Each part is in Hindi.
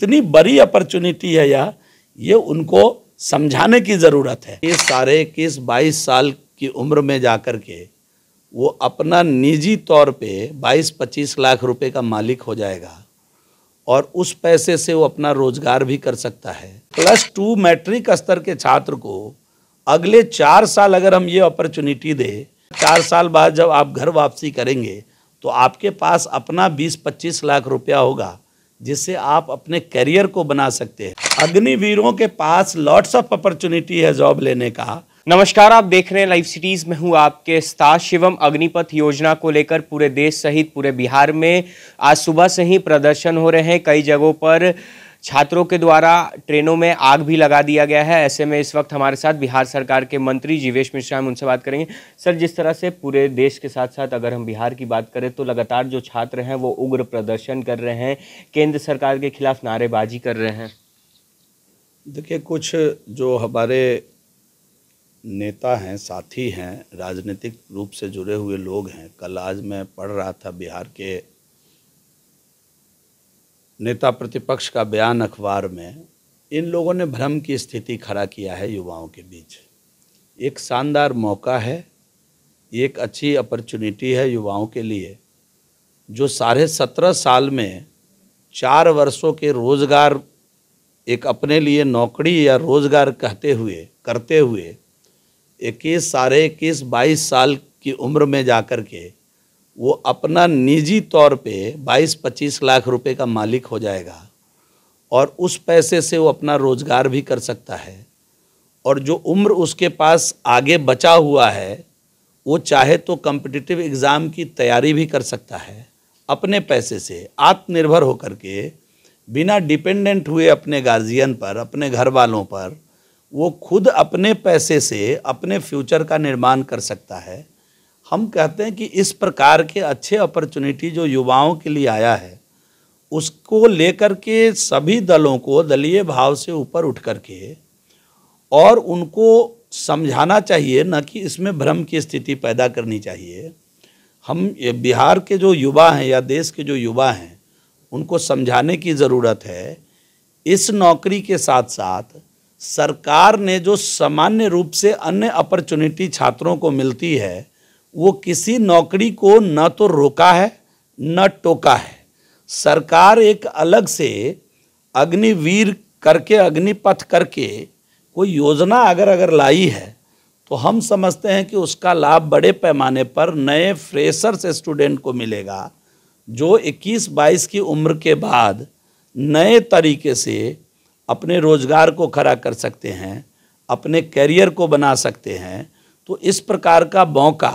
कितनी बड़ी अपॉर्चुनिटी है यह ये उनको समझाने की ज़रूरत है ये सारे किस बाईस साल की उम्र में जा कर के वो अपना निजी तौर पे 22-25 लाख रुपए का मालिक हो जाएगा और उस पैसे से वो अपना रोजगार भी कर सकता है प्लस टू मैट्रिक स्तर के छात्र को अगले चार साल अगर हम ये अपॉर्चुनिटी दें चार साल बाद जब आप घर वापसी करेंगे तो आपके पास अपना 20-25 लाख रुपया होगा जिससे आप अपने करियर को बना सकते हैं अग्निवीरों के पास लॉट्स ऑफ अपॉर्चुनिटी है जॉब लेने का नमस्कार आप देख रहे हैं लाइव सिटीज में हूं आपके साथ शिवम अग्निपथ योजना को लेकर पूरे देश सहित पूरे बिहार में आज सुबह से ही प्रदर्शन हो रहे हैं कई जगहों पर छात्रों के द्वारा ट्रेनों में आग भी लगा दिया गया है ऐसे में इस वक्त हमारे साथ बिहार सरकार के मंत्री जीवेश मिश्रा हम उनसे बात करेंगे सर जिस तरह से पूरे देश के साथ साथ अगर हम बिहार की बात करें तो लगातार जो छात्र हैं वो उग्र प्रदर्शन कर रहे हैं केंद्र सरकार के खिलाफ नारेबाजी कर रहे हैं देखिए कुछ जो हमारे नेता हैं साथी हैं राजनीतिक रूप से जुड़े हुए लोग हैं कल आज मैं पढ़ रहा था बिहार के नेता प्रतिपक्ष का बयान अखबार में इन लोगों ने भ्रम की स्थिति खड़ा किया है युवाओं के बीच एक शानदार मौका है एक अच्छी अपॉर्चुनिटी है युवाओं के लिए जो साढ़े सत्रह साल में चार वर्षों के रोज़गार एक अपने लिए नौकरी या रोज़गार कहते हुए करते हुए इक्कीस साढ़े इक्कीस बाईस साल की उम्र में जा कर के वो अपना निजी तौर पे 22-25 लाख रुपए का मालिक हो जाएगा और उस पैसे से वो अपना रोज़गार भी कर सकता है और जो उम्र उसके पास आगे बचा हुआ है वो चाहे तो कम्पिटिटिव एग्ज़ाम की तैयारी भी कर सकता है अपने पैसे से आत्मनिर्भर होकर के बिना डिपेंडेंट हुए अपने गार्जियन पर अपने घर वालों पर वो खुद अपने पैसे से अपने फ्यूचर का निर्माण कर सकता है हम कहते हैं कि इस प्रकार के अच्छे अपॉर्चुनिटी जो युवाओं के लिए आया है उसको लेकर के सभी दलों को दलीय भाव से ऊपर उठ कर के और उनको समझाना चाहिए न कि इसमें भ्रम की स्थिति पैदा करनी चाहिए हम बिहार के जो युवा हैं या देश के जो युवा हैं उनको समझाने की ज़रूरत है इस नौकरी के साथ साथ सरकार ने जो सामान्य रूप से अन्य अपॉर्चुनिटी छात्रों को मिलती है वो किसी नौकरी को न तो रोका है न टोका है सरकार एक अलग से अग्निवीर करके अग्निपथ करके कोई योजना अगर अगर लाई है तो हम समझते हैं कि उसका लाभ बड़े पैमाने पर नए फ्रेशर्स स्टूडेंट को मिलेगा जो 21-22 की उम्र के बाद नए तरीके से अपने रोज़गार को खड़ा कर सकते हैं अपने कैरियर को बना सकते हैं तो इस प्रकार का मौका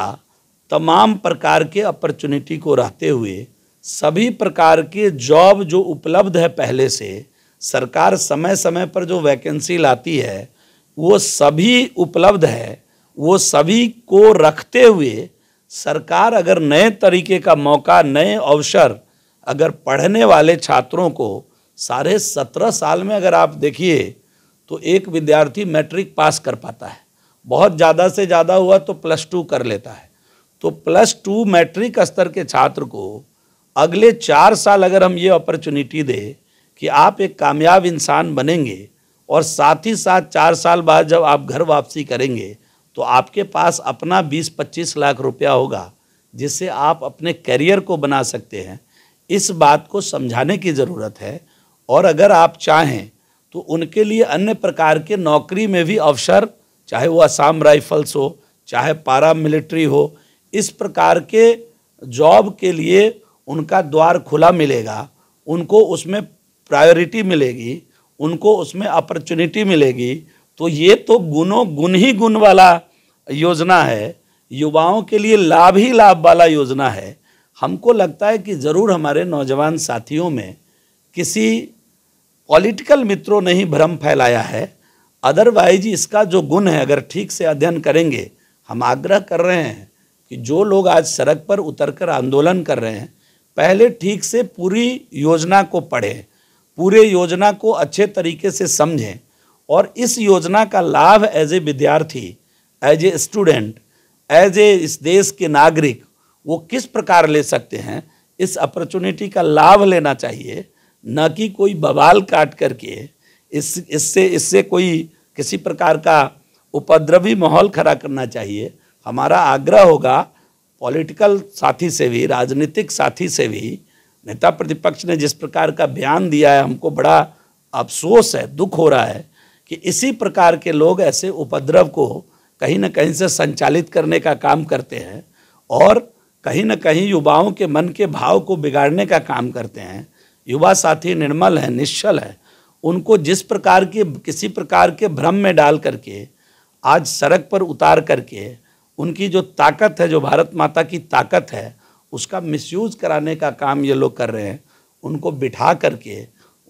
तमाम प्रकार के अपॉर्चुनिटी को रहते हुए सभी प्रकार के जॉब जो उपलब्ध है पहले से सरकार समय समय पर जो वैकेंसी लाती है वो सभी उपलब्ध है वो सभी को रखते हुए सरकार अगर नए तरीके का मौका नए अवसर अगर पढ़ने वाले छात्रों को साढ़े सत्रह साल में अगर आप देखिए तो एक विद्यार्थी मैट्रिक पास कर पाता है बहुत ज़्यादा से ज़्यादा हुआ तो प्लस टू कर लेता है तो प्लस टू मैट्रिक स्तर के छात्र को अगले चार साल अगर हम ये अपॉर्चुनिटी दें कि आप एक कामयाब इंसान बनेंगे और साथ ही साथ चार साल बाद जब आप घर वापसी करेंगे तो आपके पास अपना 20-25 लाख रुपया होगा जिससे आप अपने करियर को बना सकते हैं इस बात को समझाने की ज़रूरत है और अगर आप चाहें तो उनके लिए अन्य प्रकार के नौकरी में भी अवसर चाहे वो असम राइफल्स हो चाहे पारा मिलिट्री हो इस प्रकार के जॉब के लिए उनका द्वार खुला मिलेगा उनको उसमें प्रायोरिटी मिलेगी उनको उसमें अपॉर्चुनिटी मिलेगी तो ये तो गुणों गुण ही गुण वाला योजना है युवाओं के लिए लाभ ही लाभ वाला योजना है हमको लगता है कि ज़रूर हमारे नौजवान साथियों में किसी पॉलिटिकल मित्रों ने ही भ्रम फैलाया है अदरवाइज इसका जो गुण है अगर ठीक से अध्ययन करेंगे हम आग्रह कर रहे हैं कि जो लोग आज सड़क पर उतरकर आंदोलन कर रहे हैं पहले ठीक से पूरी योजना को पढ़ें पूरे योजना को अच्छे तरीके से समझें और इस योजना का लाभ एज ए विद्यार्थी as a student as a इस देश के नागरिक वो किस प्रकार ले सकते हैं इस अपॉर्चुनिटी का लाभ लेना चाहिए न कि कोई बवाल काट करके इस इससे इससे कोई किसी प्रकार का उपद्रवी माहौल खड़ा करना चाहिए हमारा आग्रह होगा पॉलिटिकल साथी से भी राजनीतिक साथी से भी नेता प्रतिपक्ष ने जिस प्रकार का बयान दिया है हमको बड़ा अफसोस है दुख हो रहा है कि इसी प्रकार के लोग ऐसे उपद्रव को कहीं ना कहीं से संचालित करने का काम करते हैं और कहीं ना कहीं युवाओं के मन के भाव को बिगाड़ने का काम करते हैं युवा साथी निर्मल हैं निश्चल है उनको जिस प्रकार के किसी प्रकार के भ्रम में डाल करके आज सड़क पर उतार करके उनकी जो ताकत है जो भारत माता की ताकत है उसका मिसयूज़ कराने का काम ये लोग कर रहे हैं उनको बिठा करके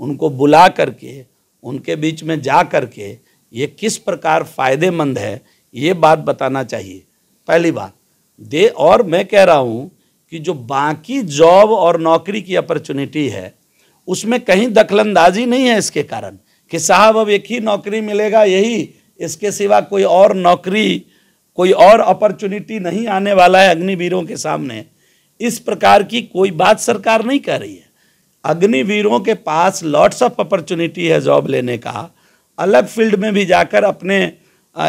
उनको बुला करके उनके बीच में जा करके ये किस प्रकार फ़ायदेमंद है ये बात बताना चाहिए पहली बात दे और मैं कह रहा हूँ कि जो बाकी जॉब और नौकरी की अपॉर्चुनिटी है उसमें कहीं दखलंदाजी नहीं है इसके कारण कि साहब अब एक ही नौकरी मिलेगा यही इसके सिवा कोई और नौकरी कोई और अपॉर्चुनिटी नहीं आने वाला है अग्निवीरों के सामने इस प्रकार की कोई बात सरकार नहीं कह रही है अग्निवीरों के पास लॉट्स ऑफ अपॉर्चुनिटी है जॉब लेने का अलग फील्ड में भी जाकर अपने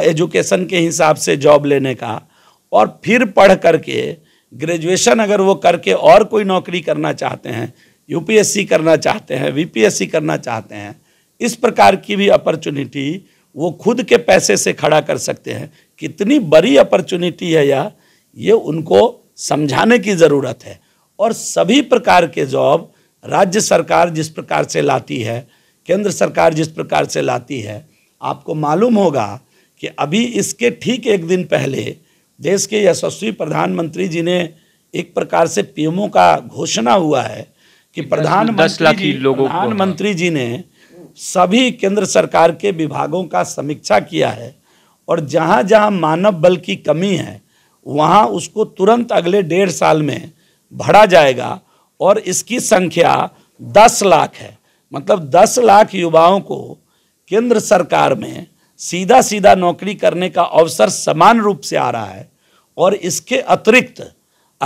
एजुकेशन के हिसाब से जॉब लेने का और फिर पढ़ करके ग्रेजुएशन अगर वो करके और कोई नौकरी करना चाहते हैं यूपीएससी करना चाहते हैं वीपीएससी करना चाहते हैं इस प्रकार की भी अपॉर्चुनिटी वो खुद के पैसे से खड़ा कर सकते हैं कितनी बड़ी अपॉर्चुनिटी है यह ये उनको समझाने की ज़रूरत है और सभी प्रकार के जॉब राज्य सरकार जिस प्रकार से लाती है केंद्र सरकार जिस प्रकार से लाती है आपको मालूम होगा कि अभी इसके ठीक एक दिन पहले देश के यशस्वी प्रधानमंत्री जी ने एक प्रकार से पीएमओ का घोषणा हुआ है कि प्रधानमंत्री लाख लोगों हाँ। प्रधानमंत्री जी ने सभी केंद्र सरकार के विभागों का समीक्षा किया है और जहाँ जहाँ मानव बल की कमी है वहाँ उसको तुरंत अगले डेढ़ साल में भरा जाएगा और इसकी संख्या दस लाख है मतलब दस लाख युवाओं को केंद्र सरकार में सीधा सीधा नौकरी करने का अवसर समान रूप से आ रहा है और इसके अतिरिक्त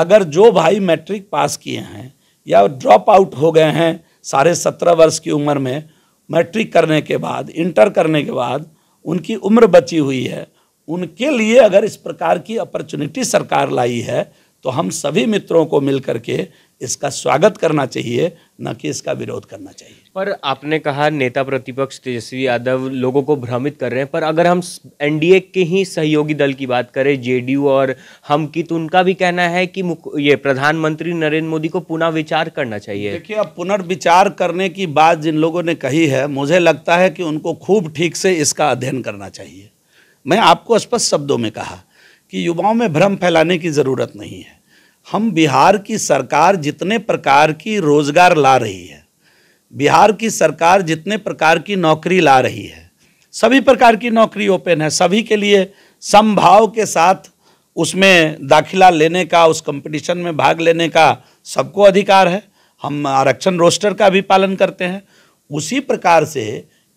अगर जो भाई मैट्रिक पास किए हैं या ड्रॉप आउट हो गए हैं साढ़े सत्रह वर्ष की उम्र में मैट्रिक करने के बाद इंटर करने के बाद उनकी उम्र बची हुई है उनके लिए अगर इस प्रकार की अपॉर्चुनिटी सरकार लाई है तो हम सभी मित्रों को मिल के इसका स्वागत करना चाहिए न कि इसका विरोध करना चाहिए पर आपने कहा नेता प्रतिपक्ष तेजस्वी यादव लोगों को भ्रमित कर रहे हैं पर अगर हम एनडीए के ही सहयोगी दल की बात करें जेडीयू और हम की तो उनका भी कहना है कि ये प्रधानमंत्री नरेंद्र मोदी को पुनः विचार करना चाहिए देखिए अब पुनर्विचार करने की बात जिन लोगों ने कही है मुझे लगता है कि उनको खूब ठीक से इसका अध्ययन करना चाहिए मैं आपको स्पष्ट शब्दों में कहा कि युवाओं में भ्रम फैलाने की ज़रूरत नहीं है हम बिहार की सरकार जितने प्रकार की रोज़गार ला रही है बिहार की सरकार जितने प्रकार की नौकरी ला रही है सभी प्रकार की नौकरी ओपन है सभी के लिए समभाव के साथ उसमें दाखिला लेने का उस कंपटीशन में भाग लेने का सबको अधिकार है हम आरक्षण रोस्टर का भी पालन करते हैं उसी प्रकार से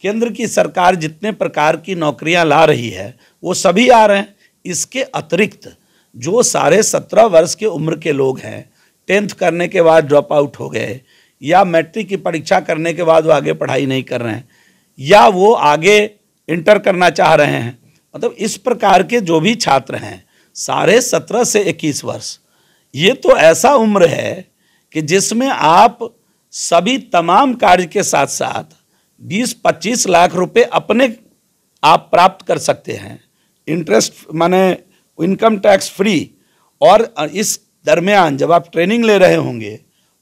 केंद्र की सरकार जितने प्रकार की नौकरियां ला रही है वो सभी आ रहे हैं इसके अतिरिक्त जो साढ़े सत्रह वर्ष के उम्र के लोग हैं टेंथ करने के बाद ड्रॉप आउट हो गए या मैट्रिक की परीक्षा करने के बाद वो आगे पढ़ाई नहीं कर रहे हैं या वो आगे इंटर करना चाह रहे हैं मतलब इस प्रकार के जो भी छात्र हैं साढ़े सत्रह से इक्कीस वर्ष ये तो ऐसा उम्र है कि जिसमें आप सभी तमाम कार्य के साथ साथ 20-25 लाख रुपए अपने आप प्राप्त कर सकते हैं इंटरेस्ट माने इनकम टैक्स फ्री और इस दरमियान जब आप ट्रेनिंग ले रहे होंगे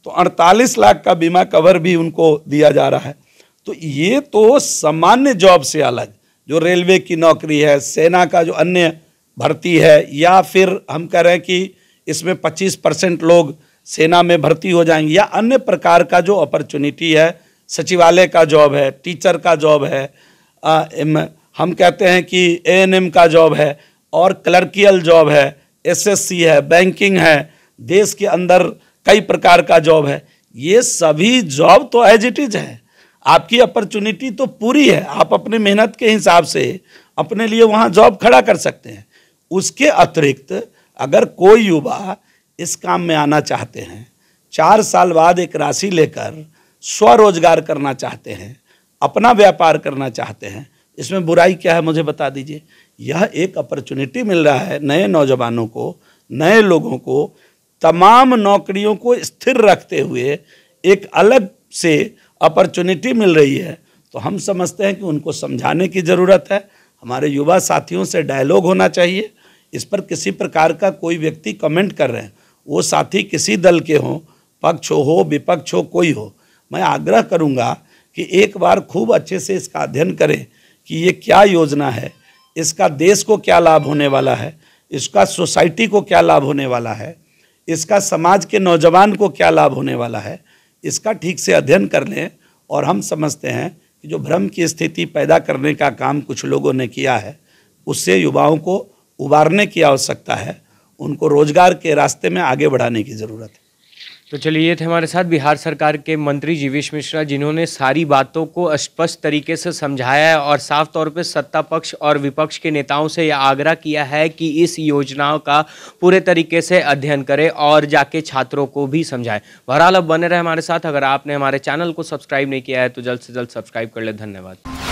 तो 48 लाख का बीमा कवर भी उनको दिया जा रहा है तो ये तो सामान्य जॉब से अलग जो रेलवे की नौकरी है सेना का जो अन्य भर्ती है या फिर हम कह रहे हैं कि इसमें 25 परसेंट लोग सेना में भर्ती हो जाएंगे या अन्य प्रकार का जो अपॉर्चुनिटी है सचिवालय का जॉब है टीचर का जॉब है आ, हम कहते हैं कि एएनएम का जॉब है और क्लर्कियल जॉब है एसएससी है बैंकिंग है देश के अंदर कई प्रकार का जॉब है ये सभी जॉब तो एज इट इज है आपकी अपॉर्चुनिटी तो पूरी है आप अपने मेहनत के हिसाब से अपने लिए वहाँ जॉब खड़ा कर सकते हैं उसके अतिरिक्त अगर कोई युवा इस काम में आना चाहते हैं चार साल बाद एक राशि लेकर स्वरोजगार करना चाहते हैं अपना व्यापार करना चाहते हैं इसमें बुराई क्या है मुझे बता दीजिए यह एक अपॉर्चुनिटी मिल रहा है नए नौजवानों को नए लोगों को तमाम नौकरियों को स्थिर रखते हुए एक अलग से अपॉर्चुनिटी मिल रही है तो हम समझते हैं कि उनको समझाने की ज़रूरत है हमारे युवा साथियों से डायलॉग होना चाहिए इस पर किसी प्रकार का कोई व्यक्ति कमेंट कर रहे हैं वो साथी किसी दल के हों पक्ष हो विपक्ष हो कोई हो मैं आग्रह करूँगा कि एक बार खूब अच्छे से इसका अध्ययन करें कि ये क्या योजना है इसका देश को क्या लाभ होने वाला है इसका सोसाइटी को क्या लाभ होने वाला है इसका समाज के नौजवान को क्या लाभ होने वाला है इसका ठीक से अध्ययन कर लें और हम समझते हैं कि जो भ्रम की स्थिति पैदा करने का काम कुछ लोगों ने किया है उससे युवाओं को उबारने की आवश्यकता है उनको रोजगार के रास्ते में आगे बढ़ाने की ज़रूरत है तो चलिए ये थे हमारे साथ बिहार सरकार के मंत्री जीवेश मिश्रा जिन्होंने सारी बातों को स्पष्ट तरीके से समझाया है और साफ तौर पे सत्ता पक्ष और विपक्ष के नेताओं से यह आग्रह किया है कि इस योजनाओं का पूरे तरीके से अध्ययन करें और जाके छात्रों को भी समझाएं बहरहाल अब बने रहे हमारे साथ अगर आपने हमारे चैनल को सब्सक्राइब नहीं किया है तो जल्द से जल्द सब्सक्राइब कर ले धन्यवाद